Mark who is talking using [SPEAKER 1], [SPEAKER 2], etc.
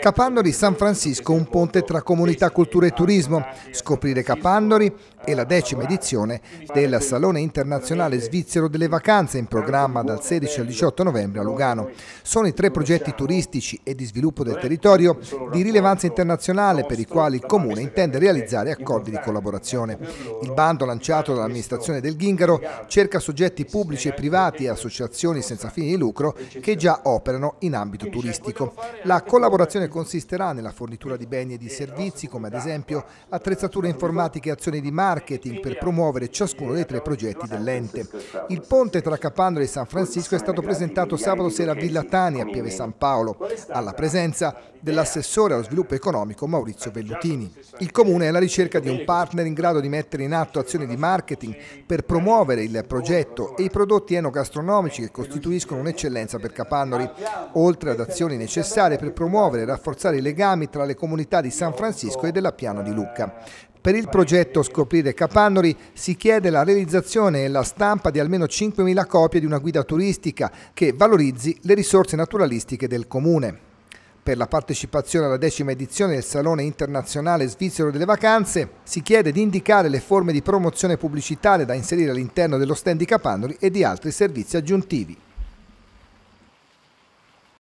[SPEAKER 1] Capandori San Francisco, un ponte tra comunità, cultura e turismo. Scoprire Capandori e la decima edizione del Salone Internazionale Svizzero delle Vacanze in programma dal 16 al 18 novembre a Lugano. Sono i tre progetti turistici e di sviluppo del territorio di rilevanza internazionale per i quali il Comune intende realizzare accordi di collaborazione. Il bando lanciato dall'amministrazione del Ghingaro cerca soggetti pubblici e privati e associazioni senza fini di lucro che già operano in ambito turistico. La collaborazione collaborazione consisterà nella fornitura di beni e di servizi, come ad esempio attrezzature informatiche e azioni di marketing per promuovere ciascuno dei tre progetti dell'ente. Il ponte tra Capandolo e San Francisco è stato presentato sabato sera a Villa Tani a Pieve San Paolo, alla presenza dell'assessore allo sviluppo economico Maurizio Vellutini. Il comune è alla ricerca di un partner in grado di mettere in atto azioni di marketing per promuovere il progetto e i prodotti enogastronomici che costituiscono un'eccellenza per Capandoli, oltre ad azioni necessarie per promuovere promuovere e rafforzare i legami tra le comunità di San Francisco e della Piano di Lucca. Per il progetto Scoprire Capannori si chiede la realizzazione e la stampa di almeno 5.000 copie di una guida turistica che valorizzi le risorse naturalistiche del comune per la partecipazione alla decima edizione del Salone internazionale svizzero delle vacanze, si chiede di indicare le forme di promozione pubblicitaria da inserire all'interno dello stand di Capannori e di altri servizi aggiuntivi.